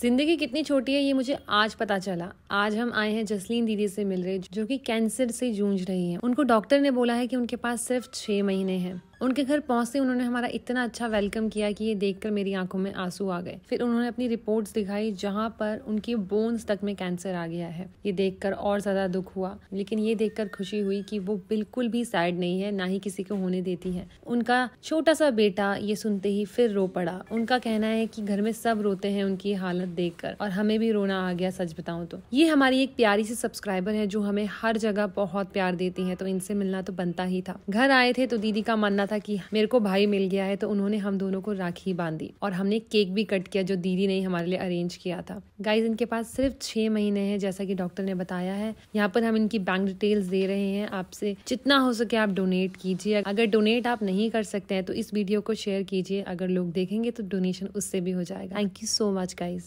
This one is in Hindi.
जिंदगी कितनी छोटी है ये मुझे आज पता चला आज हम आए हैं जसलीन दीदी से मिल रहे जो कि कैंसर से जूझ रही हैं उनको डॉक्टर ने बोला है कि उनके पास सिर्फ छः महीने हैं उनके घर पहुंचते उन्होंने हमारा इतना अच्छा वेलकम किया कि ये देखकर मेरी आंखों में आंसू आ गए फिर उन्होंने अपनी रिपोर्ट्स दिखाई जहां पर उनकी बोन्स तक में कैंसर आ गया है ये देखकर और ज्यादा दुख हुआ लेकिन ये देखकर खुशी हुई कि वो बिल्कुल भी सैड नहीं है ना ही किसी को होने देती है उनका छोटा सा बेटा ये सुनते ही फिर रो पड़ा उनका कहना है की घर में सब रोते हैं उनकी हालत देख और हमें भी रोना आ गया सच बताऊं तो ये हमारी एक प्यारी सी सब्सक्राइबर है जो हमें हर जगह बहुत प्यार देती है तो इनसे मिलना तो बनता ही था घर आए थे तो दीदी का मानना था था कि मेरे को भाई मिल गया है तो उन्होंने हम दोनों को राखी बांधी और हमने केक भी कट किया जो दीदी ने हमारे लिए अरेंज किया था गाइज इनके पास सिर्फ छह महीने हैं जैसा कि डॉक्टर ने बताया है यहाँ पर हम इनकी बैंक डिटेल्स दे रहे हैं आपसे जितना हो सके आप डोनेट कीजिए अगर डोनेट आप नहीं कर सकते हैं तो इस वीडियो को शेयर कीजिए अगर लोग देखेंगे तो डोनेशन उससे भी हो जाएगा thank you so much guys